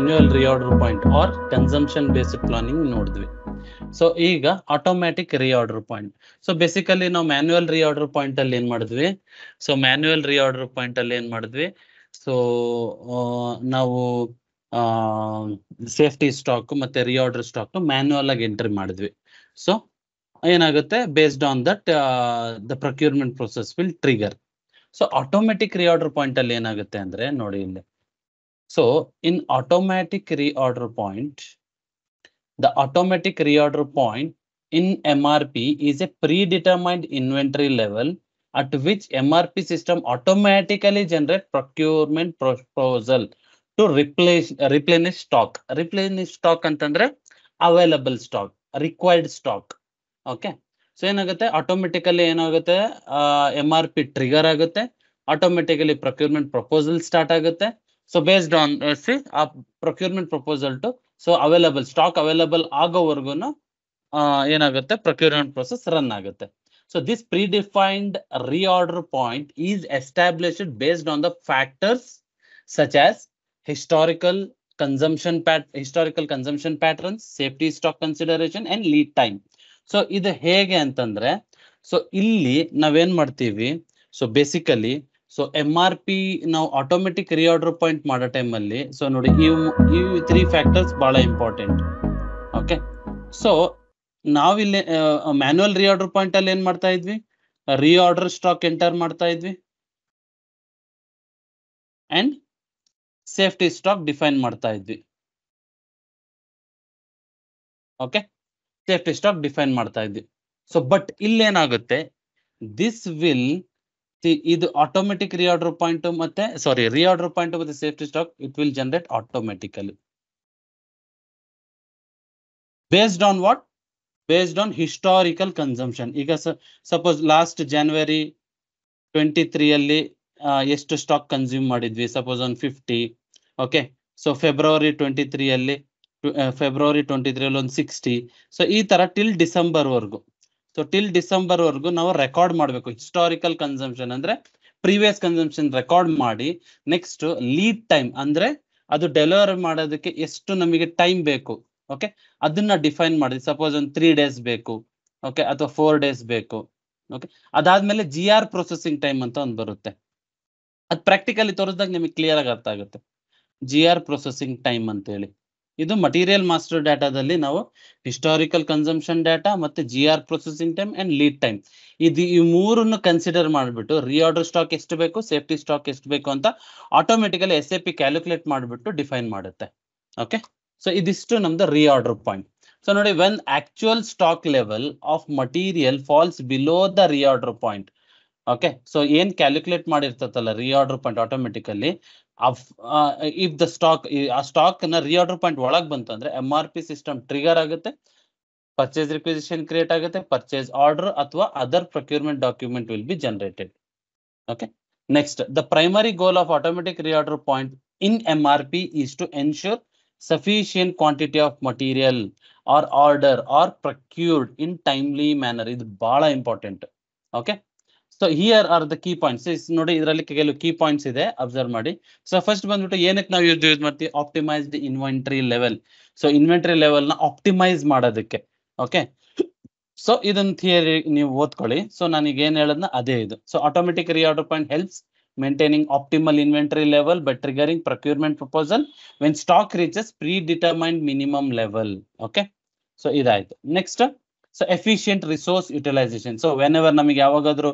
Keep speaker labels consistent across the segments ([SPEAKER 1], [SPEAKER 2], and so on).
[SPEAKER 1] Annual reorder point or consumption based
[SPEAKER 2] planning ನೋಡಿದ್ವಿ so ಈಗ automatic reorder point so basically ನಾವು manual reorder point ಅಲ್ಲಿ ಏನ್ ಮಾಡಿದ್ವಿ ಸೊ ಮ್ಯಾನ್ಯುವಲ್ ರಿಆರ್ಡರ್ ಪಾಯಿಂಟ್ ಅಲ್ಲಿ ಏನ್ ಮಾಡಿದ್ವಿ ಸೊ ನಾವು ಸೇಫ್ಟಿ ಸ್ಟಾಕ್ ಮತ್ತೆ ರಿಆರ್ಡರ್ ಸ್ಟಾಕ್ ಮ್ಯಾನ್ಯುವಲ್ ಆಗಿ ಎಂಟ್ರಿ ಮಾಡಿದ್ವಿ ಸೊ ಏನಾಗುತ್ತೆ based on that the procurement process will trigger so automatic reorder point ಅಲ್ಲಿ ಏನಾಗುತ್ತೆ ಅಂದ್ರೆ ನೋಡಿ ಇಲ್ಲಿ So in automatic reorder point, the automatic reorder point in MRP is a predetermined inventory level at which MRP system automatically generate procurement proposal to replace replenish stock. Replenish stock ಅಂತಂದ್ರೆ available stock required stock okay so in automatically ಏನಾಗುತ್ತೆ M R MRP trigger ಆಗುತ್ತೆ automatically procurement proposal start ಆಗುತ್ತೆ so based on ಸಿ ಆ procurement proposal to so available stock available ಆಗೋವರೆಗೂ ಏನಾಗುತ್ತೆ procurement process run ಆಗುತ್ತೆ so this defined reorder point is established based on the factors such as historical consumption pat historical consumption patterns safety stock consideration and lead time so ಇದು ಹೇಗೆ ಅಂತಂದ್ರೆ so ಇಲ್ಲಿ ನಾವೇನ್ ಮಾಡ್ತೀವಿ so basically so M R P ನಾವು automatic reorder point ಮಾಡೋ ಟೈಮಲ್ಲಿ so ನೋಡಿ ಈ ಇವು ತ್ರೀ ಫ್ಯಾಕ್ಟರ್ಸ್ ಬಹಳ ಇಂಪಾರ್ಟೆಂಟ್ ಓಕೆ ಸೊ ನಾವಿಲ್ಲಿ ಮ್ಯಾನುವಲ್ ರಿಆರ್ಡರ್ ಪಾಯಿಂಟ್ ಅಲ್ಲಿ ಏನ್ ಮಾಡ್ತಾ ಇದ್ವಿ
[SPEAKER 1] ರಿಆರ್ಡರ್ ಸ್ಟಾಕ್ ಎಂಟರ್ ಮಾಡ್ತಾ ಇದ್ವಿ ಅಂಡ್ ಸೇಫ್ಟಿ ಸ್ಟಾಕ್ ಡಿಫೈನ್ ಮಾಡ್ತಾ ಇದ್ವಿ
[SPEAKER 2] ಓಕೆ ಸೇಫ್ಟಿ ಸ್ಟಾಕ್ ಡಿಫೈನ್ ಮಾಡ್ತಾ ಇದ್ವಿ ಸೊ ಬಟ್ ಇಲ್ಲೇನಾಗುತ್ತೆ ದಿಸ್ ವಿಲ್ ಇದು ಆಟೋಮೆಟಿಕ್ ರಿಆರ್ಡರ್ ಪಾಯಿಂಟ್ ಮತ್ತೆ ಸಾರಿ ರಿಆರ್ಡರ್ ಪಾಯಿಂಟ್ ಮತ್ತೆ safety stock it will generate automatically based on what based on historical consumption ಈಗ suppose last January twenty ತ್ರೀಯಲ್ಲಿ ಎಷ್ಟು stock consume ಮಾಡಿದ್ವಿ ಸಪೋಸ್ ಒಂದು fifty okay so February twenty ತ್ರೀಯಲ್ಲಿ February twenty ತ್ರೀಯಲ್ಲಿ ಒಂದು ಸಿಕ್ಸ್ಟಿ ಸೊ ಈ ತರ ಟಿಲ್ ಡಿಸೆಂಬರ್ವರೆಗೂ ಸೊ ಟಿಲ್ ಡಿಸೆಂಬರ್ ವರ್ಗೂ ನಾವು ರೆಕಾರ್ಡ್ ಮಾಡಬೇಕು ಹಿಸ್ಟಾರಿಕಲ್ ಕನ್ಸಂಪ್ಷನ್ ಅಂದ್ರೆ ಪ್ರೀವಿಯಸ್ ಕನ್ಸಂಪ್ಷನ್ ರೆಕಾರ್ಡ್ ಮಾಡಿ ನೆಕ್ಸ್ಟ್ ಲೀಡ್ ಟೈಮ್ ಅಂದ್ರೆ ಅದು ಡೆಲಿವರ್ ಮಾಡೋದಕ್ಕೆ ಎಷ್ಟು ನಮಗೆ ಟೈಮ್ ಬೇಕು ಓಕೆ ಅದನ್ನ ಡಿಫೈನ್ ಮಾಡಿದ್ವಿ ಸಪೋಸ್ ಒಂದು ತ್ರೀ ಡೇಸ್ ಬೇಕು ಓಕೆ ಅಥವಾ ಫೋರ್ ಡೇಸ್ ಬೇಕು ಓಕೆ ಅದಾದ್ಮೇಲೆ ಜಿ ಆರ್ ಪ್ರೊಸೆಸಿಂಗ್ ಟೈಮ್ ಅಂತ ಒಂದು ಬರುತ್ತೆ ಅದು ಪ್ರಾಕ್ಟಿಕಲಿ ತೋರಿಸಿದಾಗ ನಿಮಗೆ ಕ್ಲಿಯರ್ ಆಗಿ ಅರ್ಥ ಆಗುತ್ತೆ ಜಿ ಆರ್ ಪ್ರೊಸೆಸಿಂಗ್ ಟೈಮ್ ಅಂತ ಹೇಳಿ ಇದು ಮಟೀರಿಯಲ್ ಮಾಸ್ಟರ್ ಡಾಟಾದಲ್ಲಿ ನಾವು ಹಿಸ್ಟಾರಿಕಲ್ ಕನ್ಸಂಪ್ಷನ್ ಡಾಟಾ ಮತ್ತೆ G R processing time and lead time ಇದು ಈ ಮೂರನ್ನು ಕನ್ಸಿಡರ್ ಮಾಡಿಬಿಟ್ಟು ರಿಆರ್ಡರ್ ಸ್ಟಾಕ್ ಎಷ್ಟು ಬೇಕು ಸೇಫ್ಟಿ ಸ್ಟಾಕ್ ಎಷ್ಟು ಬೇಕು ಅಂತ automatically S A P calculate ಮಾಡಿಬಿಟ್ಟು ಡಿಫೈನ್ ಮಾಡುತ್ತೆ ಓಕೆ ಸೊ ಇದಿಷ್ಟು ನಮ್ದು ರಿಆರ್ಡರ್ ಪಾಯಿಂಟ್ ಸೊ ನೋಡಿ when actual stock level of material falls below the order point okay so ಏನ್ calculate reorder point automatically if the stock ಆ stock ನ reorder point ಒಳಗೆ ಬಂತಂದ್ರೆ M R P system trigger ಆಗುತ್ತೆ purchase requisition create ಆಗುತ್ತೆ purchase order ಅಥವಾ other procurement document will be generated okay next the primary goal of automatic reorder point in M R P is to ensure sufficient quantity of material are ordered or procured in timely manner ಇದು ಬಹಳ important okay so here are the key points ನೋಡಿ ಇದರಲ್ಲಿ ಕೆಲವು key points ಇದೆ observe ಮಾಡಿ so first ಬಂದ್ಬಿಟ್ಟು ಏನಕ್ಕೆ ನಾವು ಯೂಸ್ ಯೂಸ್ ಮಾಡ್ತೀವಿ optimised inventory level so inventory level ನ ಆಪ್ಟಿಮೈಸ್ ಮಾಡೋದಕ್ಕೆ ಓಕೆ ಸೊ ಇದೊಂದು ಥಿಯರಿ ನೀವು ಓದ್ಕೊಳ್ಳಿ ಸೊ ನನಗೆ ಏನ್ ಹೇಳೋದ್ನ ಅದೇ ಇದು so automatic reorder point helps maintaining optimal inventory level but triggering procurement proposal when stock reaches predetermined minimum level okay so ಇದಾಯ್ತು next so efficient resource utilisation so whenever ನಮಗೆ ಯಾವಾಗಾದ್ರೂ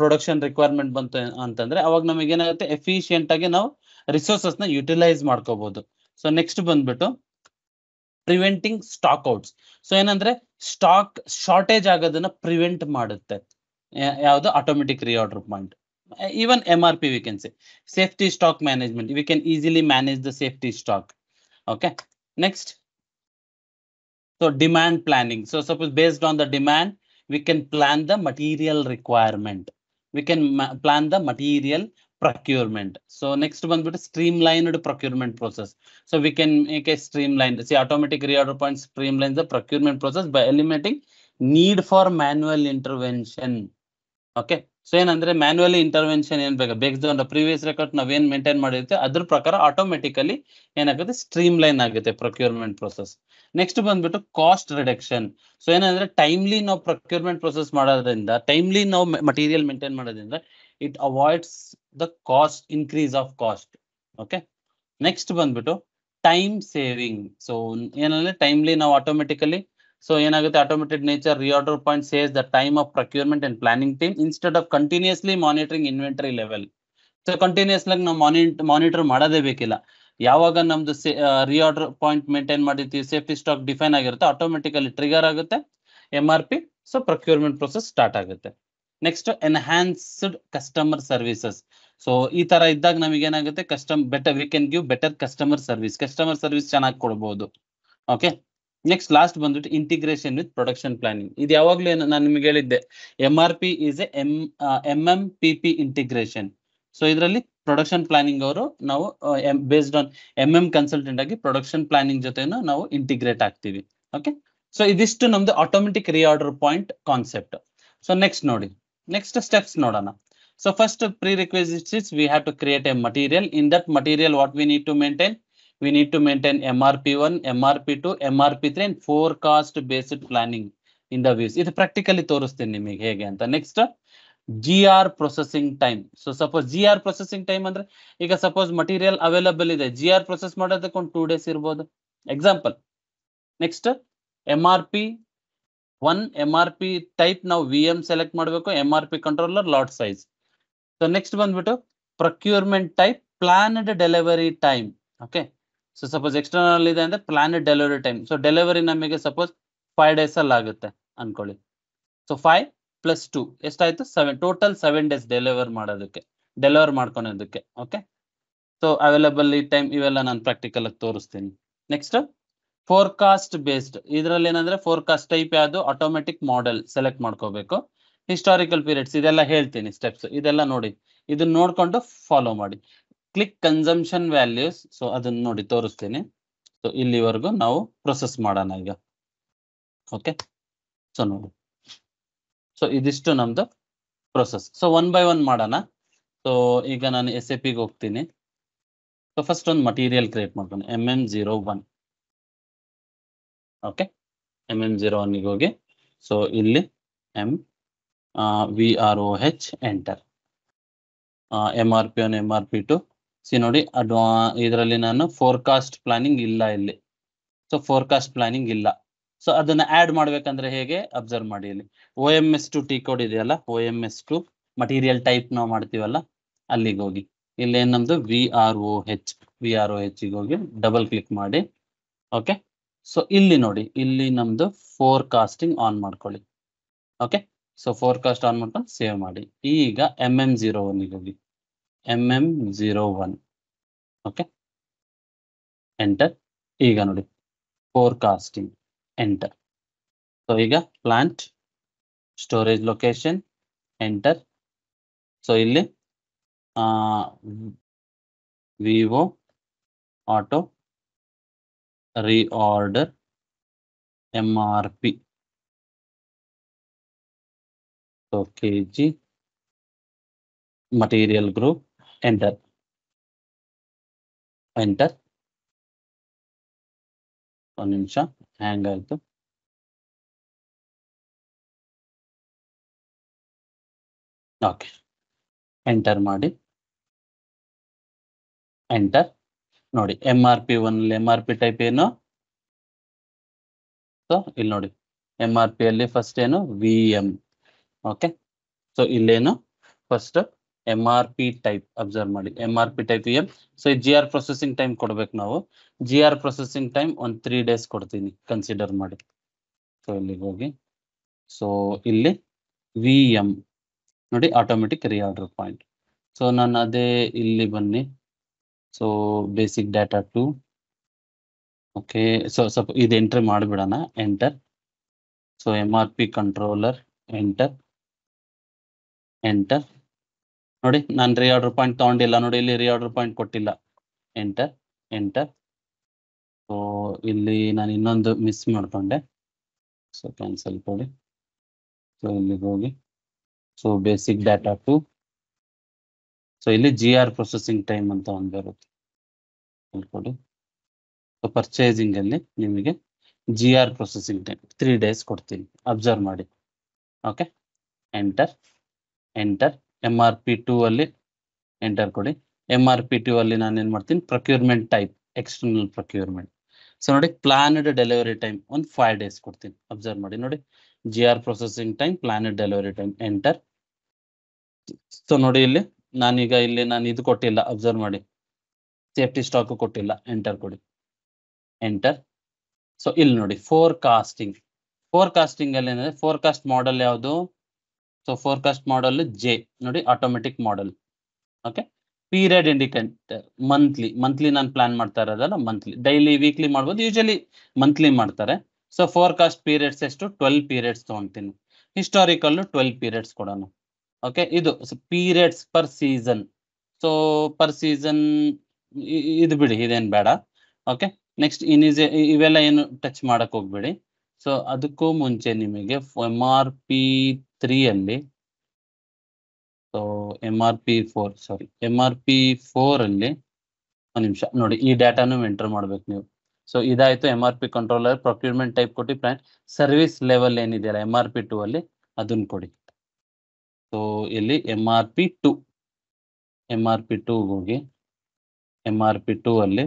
[SPEAKER 2] production requirement ಬಂತು ಅಂತಂದ್ರೆ ಅವಾಗ ನಮಗೆ ಏನಾಗುತ್ತೆ efficient ಆಗಿ ನಾವು ರಿಸೋರ್ಸಸ್ ನ ಯುಟಿಲೈಸ್ ಮಾಡ್ಕೋಬಹುದು ಸೊ ನೆಕ್ಸ್ಟ್ ಬಂದ್ಬಿಟ್ಟು ಪ್ರಿವೆಂಟಿಂಗ್ ಸ್ಟಾಕ್ ಔಟ್ಸ್ ಸೊ ಏನಂದ್ರೆ ಸ್ಟಾಕ್ ಶಾರ್ಟೇಜ್ ಆಗೋದನ್ನ ಪ್ರಿವೆಂಟ್ ಮಾಡುತ್ತೆ ಯಾವುದು automatic reorder point even M R P we can see safety stock management we can easily manage the safety stock okay next So demand planning. So suppose based on the demand, we can plan the material requirement. We can plan the material procurement. So next one would streamlined procurement process. So we can make a streamlined, see automatic reorder point streamlines the procurement process by eliminating need for manual intervention. Okay, so ಏನಂದ್ರೆ manually intervention ಏನ್ ಬೇಕು ಬೇಕು ಅಂದ್ರೆ previous record ಏನ್ maintain ಮಾಡಿರುತ್ತೆ ಅದ್ರ ಪ್ರಕಾರ automatically ಏನಾಗುತ್ತೆ ಸ್ಟ್ರೀಮ್ ಲೈನ್ ಆಗುತ್ತೆ ಪ್ರೊಕ್ಯೂರ್ಮೆಂಟ್ ಪ್ರೊಸೆಸ್ ನೆಕ್ಸ್ಟ್ ಬಂದ್ಬಿಟ್ಟು ಕಾಸ್ಟ್ ರಿಡಕ್ಷನ್ ಸೊ ಏನಂದ್ರೆ ಟೈಮ್ಲಿ ನಾವು ಪ್ರೊಕ್ಯೂರ್ಮೆಂಟ್ ಪ್ರೊಸೆಸ್ ಮಾಡೋದ್ರಿಂದ ಟೈಮ್ಲಿ ನಾವು ಮಟೀರಿಯಲ್ ಮೇಂಟೈನ್ ಮಾಡೋದ್ರಿಂದ it avoids the cost increase of cost okay next ಬಂದ್ಬಿಟ್ಟು ಟೈಮ್ ಸೇವಿಂಗ್ ಸೊ ಏನಂದ್ರೆ ಟೈಮ್ಲಿ ನಾವು ಆಟೋಮೆಟಿಕಲಿ ಸೊ ಏನಾಗುತ್ತೆ automatic nature reorder point says the time of procurement and planning team instead of continuously monitoring inventory level so continuous ಆಗಿ ನಾವು monitor ಮಾಡೋದೇ ಬೇಕಿಲ್ಲ ಯಾವಾಗ ನಮ್ದು ರಿಆರ್ಡರ್ ಪಾಯಿಂಟ್ ಮೇಂಟೈನ್ ಮಾಡಿರ್ತೀವಿ ಸೇಫ್ಟಿ ಸ್ಟಾಕ್ ಡಿಫೈನ್ ಆಗಿರುತ್ತೆ ಆಟೋಮೆಟಿಕಲಿ ಟ್ರಿಗರ್ ಆಗುತ್ತೆ M R P so procurement process start ಆಗುತ್ತೆ next enhanced customer services so ಈ ತರ ಇದ್ದಾಗ ನಮಗೆ ಏನಾಗುತ್ತೆ custom better we can give better customer service customer service ಚೆನ್ನಾಗಿ ಕೊಡಬಹುದು ಓಕೆ ನೆಕ್ಸ್ಟ್ ಲಾಸ್ಟ್ ಬಂದ್ಬಿಟ್ಟು ಇಂಟಿಗ್ರೇಷನ್ ವಿತ್ ಪ್ರೊಡಕ್ಷನ್ ಪ್ಲಾನಿಂಗ್ ಇದು ಯಾವಾಗ್ಲೂ ನಾನು ನಿಮ್ಗೆ ಹೇಳಿದ್ದೆ M R P is a M M P P integration so ಇದರಲ್ಲಿ ಪ್ರೊಡಕ್ಷನ್ ಪ್ಲಾನಿಂಗ್ ಅವರು ನಾವು based on M M consultant ಆಗಿ ಪ್ರೊಡಕ್ಷನ್ ಪ್ಲಾನಿಂಗ್ ಜೊತೆನ ನಾವು ಇಂಟಿಗ್ರೇಟ್ ಆಗ್ತೀವಿ ಓಕೆ ಸೊ ಇದಿಷ್ಟು ನಮ್ದು automatic reorder point concept so next ನೋಡಿ ನೆಕ್ಸ್ಟ್ ಸ್ಟೆಪ್ಸ್ ನೋಡೋಣ so first pre is we have to create a material in that material what we need to maintain we need to maintain MRP1, MRP2, MRP3 and forecast based planning in the views. ಇದು practically ತೋರಿಸ್ತೀನಿ ನಿಮಗೆ ಹೇಗೆ ಅಂತ next G R processing time so suppose G R processing time ಅಂದ್ರೆ ಈಗ suppose material available ಇದೆ G R process ಮಾಡೋದಕ್ಕೆ ಒಂದು ಟೂ ಡೇಸ್ ಇರ್ಬೋದು example next M R P one M R P type ನಾವು ವಿ ಎಂ ಸೆಲೆಕ್ಟ್ ಮಾಡಬೇಕು M R P controller lot size so next ಬಂದ್ಬಿಟ್ಟು procurement type planned delivery time okay so suppose external ಇದೆ ಅಂದ್ರೆ planet delivery time so delivery ನಮಗೆ suppose five days ಅಲ್ಲಿ ಆಗುತ್ತೆ ಅನ್ಕೊಳ್ಳಿ so five plus two ಎಷ್ಟಾಯ್ತು seven total seven days deliver ಮಾಡೋದಕ್ಕೆ deliver ಮಾಡ್ಕೊಳೋದಕ್ಕೆ ಓಕೆ ಸೊ ಅವೈಲಬಲ್ ಟೈಮ್ ಇವೆಲ್ಲ ನಾನು ಪ್ರಾಕ್ಟಿಕಲ್ ಆಗಿ ತೋರಿಸ್ತೀನಿ ನೆಕ್ಸ್ಟ್ ಫೋರ್ಕಾಸ್ಟ್ ಬೇಸ್ಡ್ ಇದರಲ್ಲಿ ಏನಂದ್ರೆ ಫೋರ್ಕಾಸ್ಟ್ ಟೈಪ್ ಯಾವುದು ಆಟೋಮೆಟಿಕ್ ಮಾಡೆಲ್ ಸೆಲೆಕ್ಟ್ ಮಾಡ್ಕೋಬೇಕು ಹಿಸ್ಟಾರಿಕಲ್ ಪೀರಿಯಡ್ಸ್ ಇದೆಲ್ಲ ಹೇಳ್ತೀನಿ ಸ್ಟೆಪ್ಸ್ ಇದೆಲ್ಲ ನೋಡಿ ಇದನ್ನ ನೋಡ್ಕೊಂಡು ಫಾಲೋ ಮಾಡಿ ಕ್ಲಿಕ್ ಕನ್ಸಂಪ್ಷನ್ ವ್ಯಾಲ್ಯೂಸ್ ಸೊ ಅದನ್ನ ನೋಡಿ ತೋರಿಸ್ತೀನಿ ಸೊ ಇಲ್ಲಿವರೆಗೂ ನಾವು ಪ್ರೊಸೆಸ್ ಮಾಡೋಣ ಈಗ ಓಕೆ ಸೊ ನೋಡಿ ಸೊ ಇದಿಷ್ಟು ನಮ್ದು process so one by one ಮಾಡೋಣ ಸೊ ಈಗ ನಾನು ಎಸ್ ಎ ಪಿಗೆ ಹೋಗ್ತೀನಿ ಸೊ ಫಸ್ಟ್ ಒಂದು ಮಟೀರಿಯಲ್ ಕ್ರಿಯೇಟ್ ಮಾಡ್ಕೊಂಡು M M zero one okay M M zero ಒನ್ಗೆ ಹೋಗಿ ಸೊ ಇಲ್ಲಿ M V R O H enter M R P one M R P two see ನೋಡಿ ಅಡ್ವಾ ಇದರಲ್ಲಿ ನಾನು ಫೋರ್ಕಾಸ್ಟ್ ಪ್ಲಾನಿಂಗ್ ಇಲ್ಲ ಇಲ್ಲಿ ಸೊ ಫೋರ್ಕಾಸ್ಟ್ ಪ್ಲಾನಿಂಗ್ ಇಲ್ಲ ಸೊ ಅದನ್ನ ಆಡ್ ಮಾಡ್ಬೇಕಂದ್ರೆ ಹೇಗೆ ಅಬ್ಸರ್ವ್ ಮಾಡಿ ಇಲ್ಲಿ ಓ M S two T code ಇದೆಯಲ್ಲ O M S two material type ನಾವು ಮಾಡ್ತೀವಲ್ಲ ಅಲ್ಲಿಗೆ ಹೋಗಿ ಇಲ್ಲಿ ನಮ್ದು V R O H V R O H ಹೋಗಿ ಡಬಲ್ ಕ್ಲಿಕ್ ಮಾಡಿ ಓಕೆ ಸೊ ಇಲ್ಲಿ ನೋಡಿ ಇಲ್ಲಿ ನಮ್ದು ಫೋರ್ಕಾಸ್ಟಿಂಗ್ ಆನ್ ಮಾಡ್ಕೊಳ್ಳಿ ಓಕೆ ಸೊ ಫೋರ್ಕಾಸ್ಟ್ ಆನ್ ಮಾಡ್ಕೊಂಡು ಸೇವ್ ಮಾಡಿ ಈಗ ಎಂ ಎಂ ಜೀರೋ ಒನ್ಗೆ ಹೋಗಿ mm01 okay enter ega nodi forecasting enter so ega plant storage location
[SPEAKER 1] enter so illi vivo auto reorder mrp so kg material group enter enter ಒಂದು ನಿಮಿಷ hang ಆಯಿತು okay enter ಮಾಡಿ enter ನೋಡಿ M R P one M R P type ಏನು
[SPEAKER 2] so ಇಲ್ಲಿ ನೋಡಿ M R P ಅಲ್ಲಿ first ಏನು ವಿ ಎಂ ಓಕೆ ಸೊ ಇಲ್ಲೇನು first M R P type observe ಮಾಡಿ M R P type M so G R processing time ಕೊಡ್ಬೇಕು ನಾವು G R processing time ಒಂದು ತ್ರೀ ಡೇಸ್ ಕೊಡ್ತೀನಿ ಕನ್ಸಿಡರ್ ಮಾಡಿ so ಇಲ್ಲಿಗೆ ಹೋಗಿ ಸೊ ಇಲ್ಲಿ ವಿ ಎಂ ನೋಡಿ ಆಟೋಮೆಟಿಕ್ ರಿಆರ್ಡರ್ ಪಾಯಿಂಟ್ ಸೊ ನಾನು ಅದೇ ಇಲ್ಲಿ ಬನ್ನಿ so basic data two okay so ಸ್ವಲ್ಪ ಇದು ಎಂಟ್ರಿ ಮಾಡಿಬಿಡೋಣ enter so M R P controller enter enter ನೋಡಿ ನಾನು ರಿಆರ್ಡರ್ ಪಾಯಿಂಟ್ ತಗೊಂಡಿಲ್ಲ ನೋಡಿ ಇಲ್ಲಿ ರಿಆರ್ಡರ್ ಪಾಯಿಂಟ್ ಕೊಟ್ಟಿಲ್ಲ ಎಂಟರ್ ಎಂಟರ್ ಸೊ ಇಲ್ಲಿ ನಾನು ಇನ್ನೊಂದು ಮಿಸ್ ಮಾಡ್ಕೊಂಡೆ ಸೊ ಕ್ಯಾನ್ಸಲ್ ಕೊಡಿ ಸೊ ಇಲ್ಲಿಗೆ ಹೋಗಿ so basic data two so ಇಲ್ಲಿ ಜಿ ಆರ್ ಪ್ರೊಸೆಸಿಂಗ್ ಟೈಮ್ ಅಂತ ಒಂದು ಬರುತ್ತೆ ಕೊಡಿ ಸೊ ಪರ್ಚೇಸಿಂಗ್ ಅಲ್ಲಿ ನಿಮಗೆ G R processing time three days ಕೊಡ್ತೀನಿ ಅಬ್ಸರ್ವ್ ಮಾಡಿ okay enter enter M R P two ಅಲ್ಲಿ ಎಂಟರ್ ಕೊಡಿ ಎಮ್ ಆರ್ ಪಿ ಟು ಅಲ್ಲಿ ನಾನು ಏನ್ ಮಾಡ್ತೀನಿ procurement type external procurement so ನೋಡಿ ಪ್ಲಾನ್ಡ್ ಡೆಲಿವರಿ ಟೈಮ್ ಒಂದು ಫೈವ್ ಡೇಸ್ ಕೊಡ್ತೀನಿ ಅಬ್ಸರ್ವ್ ಮಾಡಿ ನೋಡಿ G R processing time planned delivery time enter so ನೋಡಿ ಇಲ್ಲಿ ನಾನೀಗ ಇಲ್ಲಿ ನಾನು ಇದು ಕೊಟ್ಟಿಲ್ಲ ಅಬ್ಸರ್ವ್ ಮಾಡಿ ಸೇಫ್ಟಿ ಸ್ಟಾಕ್ ಕೊಟ್ಟಿಲ್ಲ ಎಂಟರ್ ಕೊಡಿ ಎಂಟರ್ ಸೊ ಇಲ್ಲಿ ನೋಡಿ ಫೋರ್ ಕಾಸ್ಟಿಂಗ್ ಫೋರ್ ಕಾಸ್ಟಿಂಗ್ ಅಲ್ಲಿ ಏನಂದ್ರೆ ಫೋರ್ ಕಾಸ್ಟ್ ಮಾಡೆಲ್ ಯಾವುದು ಸೊ ಫೋರ್ಕಾಸ್ಟ್ ಮಾಡಲ್ ಜೆ ನೋಡಿ automatic model okay period indicator monthly monthly ನಾನು ಪ್ಲಾನ್ ಮಾಡ್ತಾ ಇರೋದಲ್ಲ ಮಂತ್ಲಿ ಡೈಲಿ ವೀಕ್ಲಿ ಮಾಡ್ಬೋದು ಯೂಶಲಿ ಮಂತ್ಲಿ ಮಾಡ್ತಾರೆ ಸೊ ಫೋರ್ಕಾಸ್ಟ್ ಪೀರಿಯಡ್ಸ್ ಎಷ್ಟು ಟ್ವೆಲ್ ಪೀರಿಯಡ್ಸ್ ತೊಗೊಂತೀನಿ ಹಿಸ್ಟಾರಿಕಲ್ ಟ್ವೆಲ್ ಪೀರಿಯಡ್ಸ್ ಕೊಡೋಣ ಓಕೆ ಇದು periods per season so per season ಇದು ಬಿಡಿ ಇದೇನು ಬೇಡ ಓಕೆ ನೆಕ್ಸ್ಟ್ ಇನ್ ಇವೆಲ್ಲ ಏನು ಟಚ್ ಮಾಡಕ್ ಹೋಗ್ಬೇಡಿ ಸೊ ಅದಕ್ಕೂ ಮುಂಚೆ ನಿಮಗೆ ಎಂ ಆರ್ ಪಿ ತ್ರೀಯಲ್ಲಿ so M R P four sorry M R P four ಅಲ್ಲಿ ಒಂದು ನಿಮಿಷ ನೋಡಿ ಈ ಡೇಟಾನು ಎಂಟರ್ ಮಾಡ್ಬೇಕು ನೀವು ಸೊ ಇದಾಯ್ತು M R P controller procurement type ಕೊಟ್ಟು ಪ್ಲಾನ್ ಸರ್ವಿಸ್ ಲೆವೆಲ್ ಏನಿದೆಯಲ್ಲ ಎಂ ಆರ್ ಪಿ ಟೂ ಅಲ್ಲಿ ಅದನ್ನು ಕೊಡಿ ಸೊ ಇಲ್ಲಿ M R P two M R P two ಹೋಗಿ ಎಂ ಆರ್ ಪಿ ಟೂ ಅಲ್ಲಿ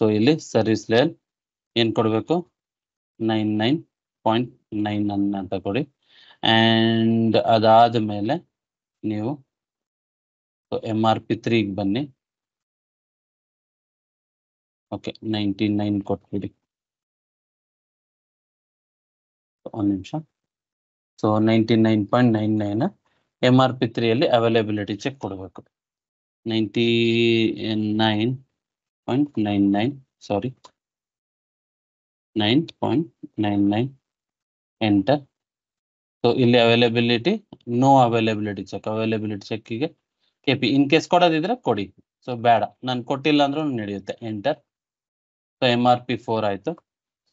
[SPEAKER 2] ಸೊ ಇಲ್ಲಿ ಸರ್ವಿಸ್ ಲೆವೆಲ್ ಏನು ಕೊಡಬೇಕು ನೈನ್ ನೈನ್ ಪಾಯಿಂಟ್ ನೈನ್ ಅಂತ ತಗೊಳ್ಳಿ ಆ್ಯಂಡ್ ಅದಾದ ಮೇಲೆ
[SPEAKER 1] ನೀವು ಎಮ್ ಆರ್ ಪಿ ತ್ರೀಗೆ ಬನ್ನಿ ಓಕೆ ನೈಂಟಿ ನೈನ್ ಕೊಟ್ಬಿಡಿ ಒಂದು ನಿಮಿಷ so ninety nine point nine nine
[SPEAKER 2] M R P ತ್ರೀಯಲ್ಲಿ ಅವೈಲೇಬಿಲಿಟಿ ಚೆಕ್ ಕೊಡಬೇಕು ninety nine point nine nine sorry nine enter so ಇಲ್ಲಿ availability no availability check availability ಚೆಕ್ಕಿಗೆ K P in case ಕೊಡೋದಿದ್ರೆ ಕೊಡಿ so ಬೇಡ ನಾನು ಕೊಟ್ಟಿಲ್ಲ ಅಂದ್ರೂ ನಡೆಯುತ್ತೆ enter so M R P four ಆಯಿತು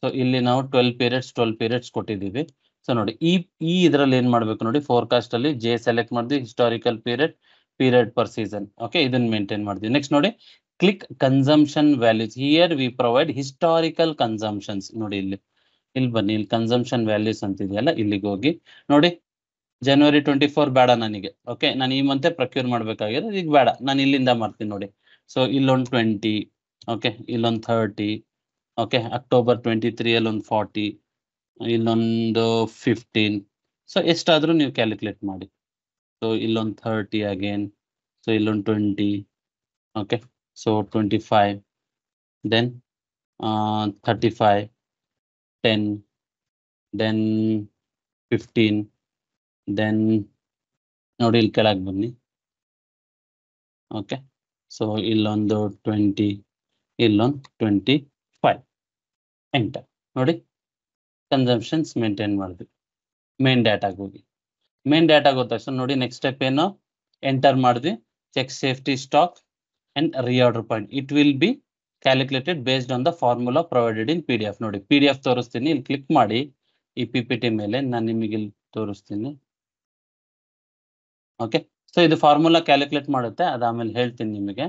[SPEAKER 2] ಸೊ ಇಲ್ಲಿ ನಾವು ಟ್ವೆಲ್ ಪೀರಿಯಡ್ಸ್ ಟ್ವೆಲ್ ಪೀರಿಯಡ್ಸ್ ಕೊಟ್ಟಿದ್ದೀವಿ ಸೊ ನೋಡಿ ಈ ಈ ಇದರಲ್ಲಿ ಏನು ಮಾಡಬೇಕು ನೋಡಿ ಫೋರ್ಕಾಸ್ಟ್ ಅಲ್ಲಿ ಜೆ ಸೆಲೆಕ್ಟ್ ಮಾಡಿದ್ವಿ historical period period per season okay ಇದನ್ನ ಮೇಂಟೈನ್ ಮಾಡಿದ್ವಿ ನೆಕ್ಸ್ಟ್ ನೋಡಿ click consumption values here we provide historical consumptions ನೋಡಿ ಇಲ್ಲಿ ಇಲ್ಲಿ ಬನ್ನಿ ಇಲ್ಲಿ ಕನ್ಸಂಪ್ಷನ್ ವ್ಯಾಲ್ಯೂಸ್ ಅಂತಿದೆಯಲ್ಲ ಇಲ್ಲಿಗೆ ಹೋಗಿ ನೋಡಿ ಜನವರಿ ಟ್ವೆಂಟಿ ಫೋರ್ ಬೇಡ ನನಗೆ ಓಕೆ ನಾನು ಈ ಮಂತೆ ಪ್ರೊಕ್ಯೂರ್ ಮಾಡ್ಬೇಕಾಗಿದೆ ಈಗ ಬೇಡ ನಾನು ಇಲ್ಲಿಂದ ಮಾಡ್ತೀನಿ ನೋಡಿ ಸೊ ಇಲ್ಲೊಂದು ಟ್ವೆಂಟಿ ಓಕೆ ಇಲ್ಲೊಂದು thirty okay October twenty three ಅಲ್ಲೊಂದು ಫಾರ್ಟಿ ಇಲ್ಲೊಂದು ಫಿಫ್ಟೀನ್ ಸೊ ಎಷ್ಟಾದ್ರೂ ನೀವು ಕ್ಯಾಲ್ಕುಲೇಟ್ ಮಾಡಿ ಸೊ ಇಲ್ಲೊಂದು ಥರ್ಟಿ ಅಗೇನ್ ಸೊ ಇಲ್ಲೊಂದು twenty okay so 25 then 35 uh, 10 then 15 then ನೋಡಿ ಇಲ್ಲಿ ಕೇಳಾಗ್ ಬನ್ನಿ ಓಕೆ ಸೋ ಇಲ್ಲಿ ಒಂದು 20 ಇಲ್ಲಿ ಒಂದು 25 ಎಂಟರ್ ನೋಡಿ ಕನ್ಸಂಪ್ಷನ್ಸ್ ಮೈಂಟೇನ್ ಮಾಡ್ದೆ मेन डाटाಗೂ ಬಿ मेन डाटा ಗೊತ್ತಾ ಸೊ ನೋಡಿ ನೆಕ್ಸ್ಟ್ ಸ್ಟೆಪ್ ಏನು ಎಂಟರ್ ಮಾಡಿದ್ವಿ ಟೆಕ್ safety stock and reorder point it will be calculated based on the formula provided in P D F ನೋಡಿ ಪಿ ಡಿ ಎಫ್ ತೋರಿಸ್ತೀನಿ ಇಲ್ಲಿ ಕ್ಲಿಕ್ ಮಾಡಿ ಈ ಪಿ ಪಿ ಟಿ ಮೇಲೆ ನಾನು ನಿಮಗೆ ಇಲ್ಲಿ ತೋರಿಸ್ತೀನಿ ಓಕೆ ಸೊ ಇದು ಫಾರ್ಮುಲಾ ಕ್ಯಾಲ್ಕುಲೇಟ್ ಮಾಡುತ್ತೆ ಅದಾಮೇಲೆ ಹೇಳ್ತೀನಿ ನಿಮಗೆ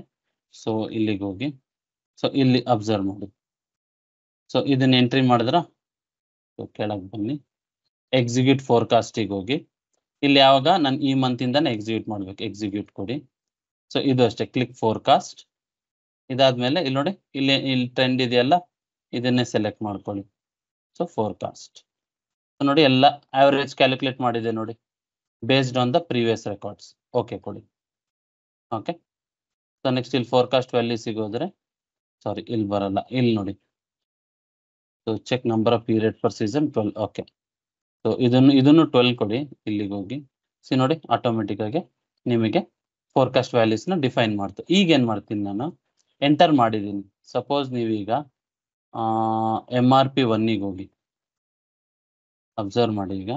[SPEAKER 2] ಸೊ ಇಲ್ಲಿಗೆ ಹೋಗಿ ಸೊ ಇಲ್ಲಿ ಅಬ್ಸರ್ವ್ ಮಾಡಿ ಸೊ ಇದನ್ನ ಎಂಟ್ರಿ ಮಾಡಿದ್ರ ಸೊ ಕೆಳಗೆ ಬನ್ನಿ ಎಕ್ಸಿಕ್ಯೂಟ್ ಫೋರ್ಕಾಸ್ಟಿಗೆ ಹೋಗಿ ಇಲ್ಲಿ ಯಾವಾಗ ನಾನು ಈ ಮಂತಿಂದಾನೆ ಎಕ್ಸಿಕ್ಯೂಟ್ ಮಾಡ್ಬೇಕು ಎಕ್ಸಿಕ್ಯೂಟ್ ಕೊಡಿ ಸೊ ಇದು ಅಷ್ಟೇ ಕ್ಲಿಕ್ ಫೋರ್ಕಾಸ್ಟ್ ಇದಾದ್ಮೇಲೆ ಇಲ್ಲಿ ನೋಡಿ ಇಲ್ಲಿ ಇಲ್ಲಿ ಟ್ರೆಂಡ್ ಇದೆಯಲ್ಲ ಇದನ್ನೇ ಸೆಲೆಕ್ಟ್ ಮಾಡ್ಕೊಳ್ಳಿ ಸೊ ಫೋರ್ಕಾಸ್ಟ್ ನೋಡಿ ಎಲ್ಲ ಆವರೇಜ್ ಕ್ಯಾಲ್ಕುಲೇಟ್ ಮಾಡಿದೆ ನೋಡಿ based on the previous records okay ಕೊಡಿ ಓಕೆ ಸೊ ನೆಕ್ಸ್ಟ್ ಇಲ್ಲಿ ಫೋರ್ಕಾಸ್ಟ್ ವ್ಯಾಲ್ಯೂ ಸಿಗೋದ್ರೆ ಸಾರಿ ಇಲ್ಲಿ ಬರಲ್ಲ ಇಲ್ಲಿ ನೋಡಿ so check number of period per season twelve okay so ಇದನ್ನು ಇದನ್ನು ಟ್ವೆಲ್ ಕೊಡಿ ಇಲ್ಲಿಗೆ ಹೋಗಿ ಸಿ ನೋಡಿ ಆಟೋಮೆಟಿಕ್ ಆಗಿ ನಿಮಗೆ ಫೋರ್ಕಾಸ್ಟ್ ನ ಡಿಫೈನ್ ಮಾಡ್ತು ಈಗ ಏನು ಮಾಡ್ತೀನಿ ನಾನು ಎಂಟರ್ ಮಾಡಿದ್ದೀನಿ ಸಪೋಸ್ ನೀವೀಗ ಎಮ್ ಆರ್ ಪಿ ಒನ್ನಿಗೆ ಹೋಗಿ ಅಬ್ಸರ್ವ್ ಮಾಡಿ ಈಗ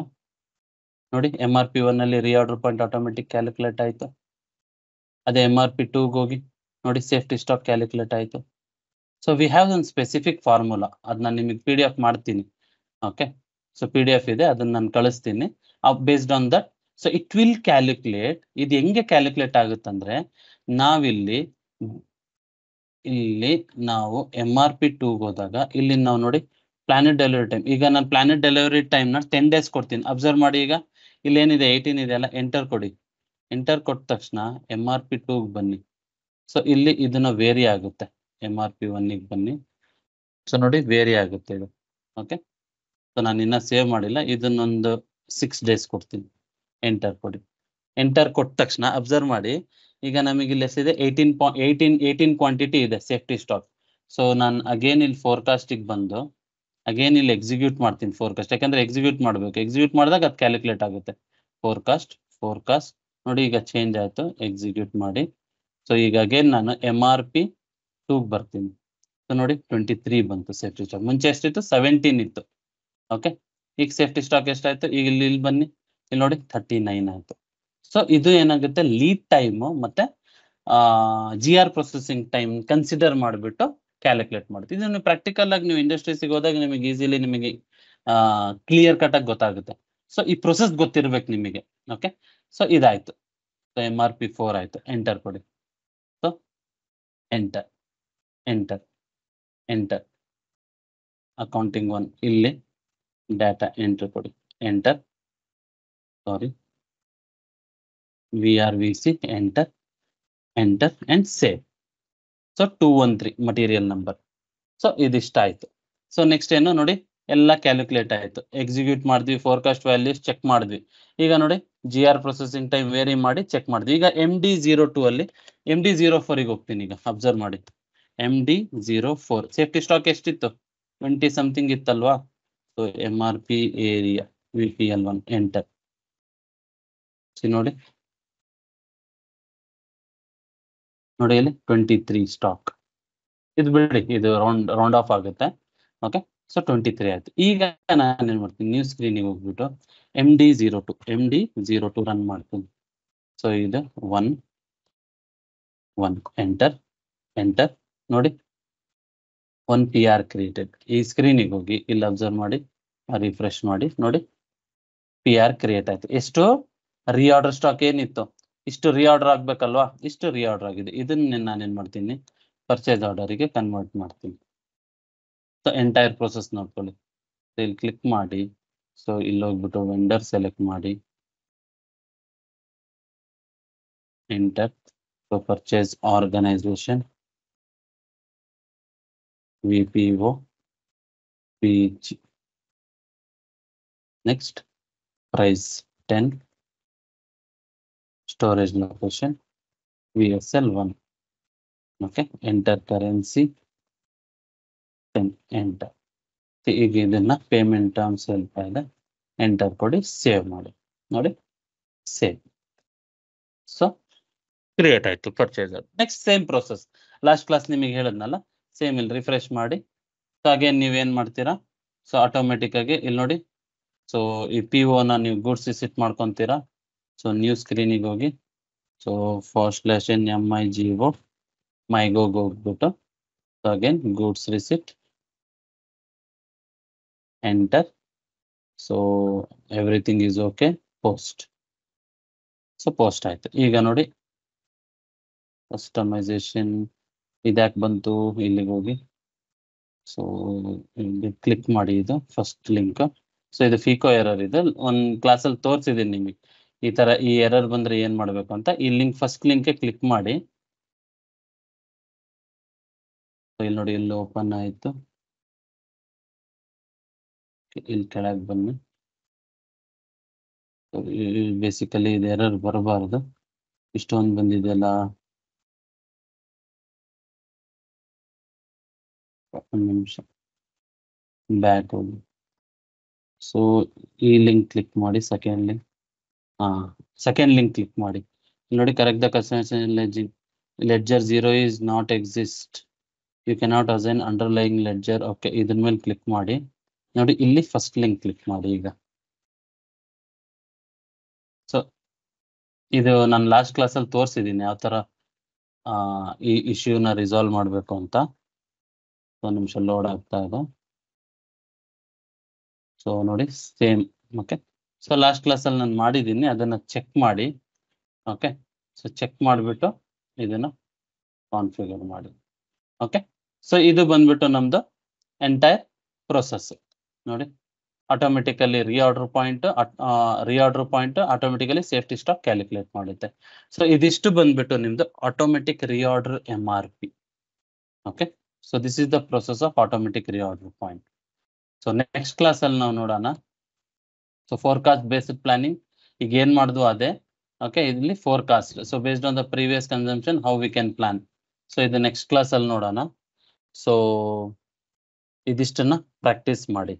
[SPEAKER 2] ನೋಡಿ ಎಮ್ ಆರ್ ಪಿ ಒನ್ನಲ್ಲಿ ಅಲ್ಲಿ ರಿಆರ್ಡರ್ ಪಾಯಿಂಟ್ ಆಟೋಮೆಟಿಕ್ ಕ್ಯಾಲ್ಕುಲೇಟ್ ಆಯಿತು ಅದೇ ಎಮ್ ಆರ್ ಪಿ ಟೂಗೆ ಹೋಗಿ ನೋಡಿ ಸೇಫ್ಟಿ ಸ್ಟಾಕ್ ಕ್ಯಾಲ್ಕುಲೇಟ್ ಆಯಿತು so we have one specific formula ಅದು ನಾನು ನಿಮಗೆ ಪಿ ಡಿ ಎಫ್ ಮಾಡ್ತೀನಿ okay so P D F ಇದೆ ಅದನ್ನ ನಾನು ಕಳಿಸ್ತೀನಿ based on that so it will calculate ಇದು ಹೆಂಗೆ ಕ್ಯಾಲ್ಕುಲೇಟ್ ಆಗುತ್ತಂದ್ರೆ ನಾವಿಲ್ಲಿ ಇಲ್ಲಿ ನಾವು ಎಂ ಆರ್ ಪಿ ಟೂಗೆ ಹೋದಾಗ ಇಲ್ಲಿ ನಾವು ನೋಡಿ ಪ್ಲಾನೆಟ್ ಡೆಲಿವರಿ ಟೈಮ್ ಈಗ ನಾನು ಪ್ಲಾನೆಟ್ ಡೆಲಿವರಿ ಟೈಮ್ ನ ಟೆನ್ ಡೇಸ್ ಕೊಡ್ತೀನಿ ಅಬ್ಸರ್ವ್ ಮಾಡಿ ಈಗ ಇಲ್ಲಿ ಏನಿದೆ ಏಯ್ಟೀನ್ ಇದೆ ಅಲ್ಲ ಎಂಟರ್ ಕೊಡಿ ಎಂಟರ್ ಕೊಟ್ಟ ತಕ್ಷಣ ಎಂ ಆರ್ ಪಿ ಟೂಗೆ ಬನ್ನಿ ಸೊ ಇಲ್ಲಿ ಇದನ್ನ ವೇರಿ ಆಗುತ್ತೆ ಎಂ ಆರ್ ಪಿ ಒನ್ನಿಗೆ ಬನ್ನಿ ಸೊ ನೋಡಿ ವೇರಿ ಆಗುತ್ತೆ ಇದು ಓಕೆ ಸೊ ನಾನು ಇನ್ನ ಸೇವ್ ಮಾಡಿಲ್ಲ ಇದನ್ನೊಂದು ಸಿಕ್ಸ್ ಡೇಸ್ ಕೊಡ್ತೀನಿ ಎಂಟರ್ ಕೊಡಿ ಎಂಟರ್ ಕೊಟ್ಟ ತಕ್ಷಣ ಅಬ್ಸರ್ವ್ ಮಾಡಿ ಈಗ ನಮಗೆ ಇಲ್ಲಿ ಇದೆ eighteen point eighteen eighteen quantity ಇದೆ ಸೇಫ್ಟಿ ಸ್ಟಾಕ್ ಸೊ ನಾನು ಅಗೇನ್ ಇಲ್ಲಿ ಫೋರ್ಕಾಸ್ಟಿಗೆ ಬಂದು ಅಗೇನ್ ಇಲ್ಲಿ ಎಕ್ಸಿಕ್ಯೂಟ್ ಮಾಡ್ತೀನಿ ಫೋರ್ಕಾಸ್ಟ್ ಯಾಕಂದ್ರೆ ಎಕ್ಸಿಕ್ಯೂಟ್ ಮಾಡಬೇಕು ಎಕ್ಸಿಕ್ಯೂಟ್ ಮಾಡಿದಾಗ ಅದು ಕ್ಯಾಲ್ಕುಲೇಟ್ ಆಗುತ್ತೆ ಫೋರ್ಕಾಸ್ಟ್ ಫೋರ್ಕಾಸ್ಟ್ ನೋಡಿ ಈಗ ಚೇಂಜ್ ಆಯಿತು ಎಕ್ಸಿಕ್ಯೂಟ್ ಮಾಡಿ ಸೊ ಈಗ ಅಗೇನ್ ನಾನು ಎಮ್ ಆರ್ ಪಿ ಟೂಗೆ ಬರ್ತೀನಿ ಸೊ ನೋಡಿ ಟ್ವೆಂಟಿ ತ್ರೀ ಬಂತು ಸೇಫ್ಟಿ ಸ್ಟಾಕ್ ಮುಂಚೆ ಎಷ್ಟಿತ್ತು ಸೆವೆಂಟೀನ್ ಇತ್ತು ಓಕೆ ಈಗ ಸೇಫ್ಟಿ ಸ್ಟಾಕ್ ಎಷ್ಟಾಯ್ತು ಈಗ ಇಲ್ಲಿ ಇಲ್ಲಿ ಬನ್ನಿ ಇಲ್ಲಿ ನೋಡಿ ಥರ್ಟಿ ನೈನ್ ಆಯ್ತು ಸೊ ಇದು ಏನಾಗುತ್ತೆ ಲೀಡ್ ಟೈಮ್ ಮತ್ತೆ G R processing time consider ಮಾಡಿಬಿಟ್ಟು ಕ್ಯಾಲ್ಕುಲೇಟ್ ಮಾಡ್ತೀವಿ ಇದನ್ನು ಪ್ರಾಕ್ಟಿಕಲ್ ಆಗಿ ನೀವು ಇಂಡಸ್ಟ್ರೀಸಿಗೆ ಹೋದಾಗ ನಿಮಗೆ ಈಸಿಲಿ ನಿಮಗೆ ಕ್ಲಿಯರ್ ಕಟ್ ಆಗಿ ಗೊತ್ತಾಗುತ್ತೆ ಸೊ ಈ ಪ್ರೊಸೆಸ್ ಗೊತ್ತಿರ್ಬೇಕು ನಿಮಗೆ ಓಕೆ ಸೊ ಇದಾಯ್ತು ಎಮ್ ಆರ್ ಪಿ ಫೋರ್ ಆಯ್ತು ಎಂಟರ್ ಕೊಡಿ so enter
[SPEAKER 1] enter enter accounting one ಇಲ್ಲಿ ಡಾಟಾ ಎಂಟರ್ ಕೊಡಿ enter
[SPEAKER 2] V R V C enter enter and say so two one three material number so ಇದಿಷ್ಟಾಯಿತು so next ಏನು ನೋಡಿ ಎಲ್ಲ calculate ಆಯಿತು execute ಮಾಡಿದ್ವಿ ಫೋರ್ಕಾಸ್ಟ್ ವ್ಯಾಲ್ಯೂಸ್ ಚೆಕ್ ಮಾಡಿದ್ವಿ ಈಗ ನೋಡಿ G R processing time vary ಮಾಡಿ ಚೆಕ್ ಮಾಡಿದ್ವಿ ಈಗ ಎಮ್ ಡಿ ಜೀರೋ ಟೂ ಅಲ್ಲಿ ಎಮ್ ಡಿ ಜೀರೋ ಫೋರಿಗೆ ಹೋಗ್ತೀನಿ ಈಗ ಅಬ್ಸರ್ವ್ ಮಾಡಿ M D zero four safety stock ಎಷ್ಟಿತ್ತು ಟ್ವೆಂಟಿ ಸಮಥಿಂಗ್ ಇತ್ತಲ್ವಾ so
[SPEAKER 1] M R P area V P L one enter ನೋಡಿ ನೋಡಿ ಇಲ್ಲಿ ಟ್ವೆಂಟಿ ತ್ರೀ ಸ್ಟಾಕ್
[SPEAKER 2] ಇದು ಬಿಡಿ ಇದು ರೌಂಡ್ ರೌಂಡ್ ಆಫ್ ಆಗುತ್ತೆ ಓಕೆ ಸೊ ಟ್ವೆಂಟಿ ತ್ರೀ ಆಯ್ತು ಈಗ ನಾನು ಏನ್ ಮಾಡ್ತೀನಿ ನ್ಯೂ ಸ್ಕ್ರೀನಿಗೆ ಹೋಗ್ಬಿಟ್ಟು M D zero two M D zero two run ಮಾಡ್ತೀನಿ ಸೊ ಇದು ಒನ್ ಒನ್ ಎಂಟರ್ ಎಂಟರ್ ನೋಡಿ ಒನ್ ಪಿ ಆರ್ ಕ್ರಿಯೇಟೆಡ್ ಈ ಸ್ಕ್ರೀನಿಗೆ ಹೋಗಿ ಇಲ್ಲಿ ಅಬ್ಸರ್ವ್ ಮಾಡಿ ರಿಫ್ರೆಶ್ ಮಾಡಿ ನೋಡಿ ಪಿ ಆರ್ ಕ್ರಿಯೇಟ್ ಆಯ್ತು ಎಷ್ಟು ರಿಆರ್ಡರ್ ಸ್ಟಾಕ್ ಏನಿತ್ತು ಇಷ್ಟು ರಿಆರ್ಡರ್ ಆಗ್ಬೇಕಲ್ವಾ ಇಷ್ಟು ರಿಆರ್ಡರ್ ಆಗಿದೆ ಇದನ್ನ ನಾನು ಮಾಡ್ತೀನಿ ಪರ್ಚೇಸ್ ಆರ್ಡರಿಗೆ ಕನ್ವರ್ಟ್ ಮಾಡ್ತೀನಿ ಸೊ ಎಂಟೈರ್ ಪ್ರೊಸೆಸ್ ನೋಡ್ಕೊಳ್ಳಿ ಇಲ್ಲಿ ಕ್ಲಿಕ್ ಮಾಡಿ ಸೊ ಇಲ್ಲಿ ಹೋಗ್ಬಿಟ್ಟು ವೆಂಡರ್ ಸೆಲೆಕ್ಟ್ ಮಾಡಿ
[SPEAKER 1] enter so purchase organisation V P O P next price ten storage location V S L one okay enter
[SPEAKER 2] currency enter ಈಗ ಇದನ್ನ ಪೇಮೆಂಟ್ ಟರ್ಮ್ ಇದೆ ಎಂಟರ್ ಕೊಡಿ ಸೇವ್ ಮಾಡಿ ನೋಡಿ ಸೇವ್ ಸೊ ಕ್ರಿಯೇಟ್ ಆಯಿತು purchase next same process last class ನಿಮಗೆ ಹೇಳಿದ್ನಲ್ಲ same ಇಲ್ಲಿ ರಿಫ್ರೆಶ್ ಮಾಡಿ ಸೊ ಅಗೇನ್ ನೀವೇನು ಮಾಡ್ತೀರಾ ಸೊ ಆಟೋಮೆಟಿಕ್ ಆಗಿ ಇಲ್ಲಿ ನೋಡಿ ಸೊ ಈ ಪಿ ಒನ ನೀವು ಗೂಡ್ಸ್ ಸಿಟ್ ಮಾಡ್ಕೊತೀರಾ ಸೊ ನ್ಯೂ ಸ್ಕ್ರೀನಿಗೆ ಹೋಗಿ so for slash N M I G O ಮೈಗೋಗೆ ಹೋಗ್ಬಿಟ್ಟು
[SPEAKER 1] so again goods receipt enter so everything is okay post
[SPEAKER 2] so post ಆಯಿತು ಈಗ ನೋಡಿ ಕಸ್ಟಮೈಸೇಷನ್ ಇದ್ಯಾಕೆ ಬಂತು ಇಲ್ಲಿಗೆ ಹೋಗಿ ಸೊ ಕ್ಲಿಕ್ ಮಾಡಿ ಇದು ಫಸ್ಟ್ ಲಿಂಕ್ ಸೊ ಇದು ಫೀಕೋ ಎರರ್ ಇದು ಒಂದು ಕ್ಲಾಸಲ್ಲಿ ತೋರಿಸಿದ್ದೀನಿ ನಿಮಗೆ ಈ ತರ ಈ ಎರರ್ ಬಂದ್ರೆ
[SPEAKER 1] ಏನ್ ಮಾಡ್ಬೇಕು ಅಂತ ಈ ಲಿಂಕ್ ಫಸ್ಟ್ ಲಿಂಕ್ ಕ್ಲಿಕ್ ಮಾಡಿ ಇಲ್ಲಿ ನೋಡಿ ಇಲ್ಲಿ ಓಪನ್ ಆಯ್ತು ಇಲ್ಲಿ ಕೆಳಗೆ ಬನ್ನಿ ಬೇಸಿಕಲಿ ಇದು ಎರರ್ ಬರಬಾರ್ದು ಇಷ್ಟೊಂದು ಬಂದಿದೆಯಲ್ಲ ಒಂದು ನಿಮಿಷ ಬ್ಯಾಕ್ ಹೋಗಿ ಸೊ ಈ ಲಿಂಕ್ ಕ್ಲಿಕ್ ಮಾಡಿ ಸೆಕೆಂಡ್ ಲಿಂಕ್ ಹಾ ಸೆಕೆಂಡ್ ಲಿಂಕ್
[SPEAKER 2] ಕ್ಲಿಕ್ ಮಾಡಿ ನೋಡಿ correct the customisation ledger zero is not exist you cannot assign underlying ledger okay ಇದ್ರ ಮೇಲೆ ಕ್ಲಿಕ್ ಮಾಡಿ ನೋಡಿ ಇಲ್ಲಿ ಫಸ್ಟ್ ಲಿಂಕ್ ಕ್ಲಿಕ್ ಮಾಡಿ ಈಗ ಸೊ ಇದು ನಾನು ಲಾಸ್ಟ್ ಕ್ಲಾಸಲ್ಲಿ ತೋರಿಸಿದ್ದೀನಿ ಯಾವ ಥರ ಈ ಇಶ್ಯೂನ ರಿಸಾಲ್ವ್ ಮಾಡಬೇಕು ಅಂತ ಒಂದು ನಿಮಿಷ ಲೋಡ್ ಆಗ್ತಾ ಇದೆ ಸೊ ನೋಡಿ ಸೇಮ್ ಓಕೆ ಸೊ ಲಾಸ್ಟ್ ಕ್ಲಾಸಲ್ಲಿ ನಾನು ಮಾಡಿದ್ದೀನಿ ಅದನ್ನು ಚೆಕ್ ಮಾಡಿ ಓಕೆ ಸೊ ಚೆಕ್ ಮಾಡಿಬಿಟ್ಟು ಇದನ್ನು ಕಾನ್ಫಿಗರ್ ಮಾಡಿ ಓಕೆ ಸೊ ಇದು ಬಂದ್ಬಿಟ್ಟು ನಮ್ಮದು ಎಂಟೈರ್ ಪ್ರೊಸೆಸ್ ನೋಡಿ automatically reorder point reorder point automatically safety stock calculate ಮಾಡುತ್ತೆ ಸೊ ಇದಿಷ್ಟು ಬಂದ್ಬಿಟ್ಟು ನಿಮ್ದು automatic reorder M R P okay so this is the process of automatic reorder point so next ಕ್ಲಾಸಲ್ಲಿ ನಾವು ನೋಡೋಣ ಸೊ ಫೋರ್ಕಾಸ್ಟ್ ಬೇಸ್ಡ್ ಪ್ಲಾನಿಂಗ್ ಈಗ ಏನ್ ಮಾಡುದು ಅದೇ ಓಕೆ ಇಲ್ಲಿ forecast so based on the previous consumption how we can plan so ಇದು next class ಅಲ್ಲಿ ನೋಡೋಣ ಸೊ ಇದಿಷ್ಟನ್ನ ಪ್ರಾಕ್ಟೀಸ್ ಮಾಡಿ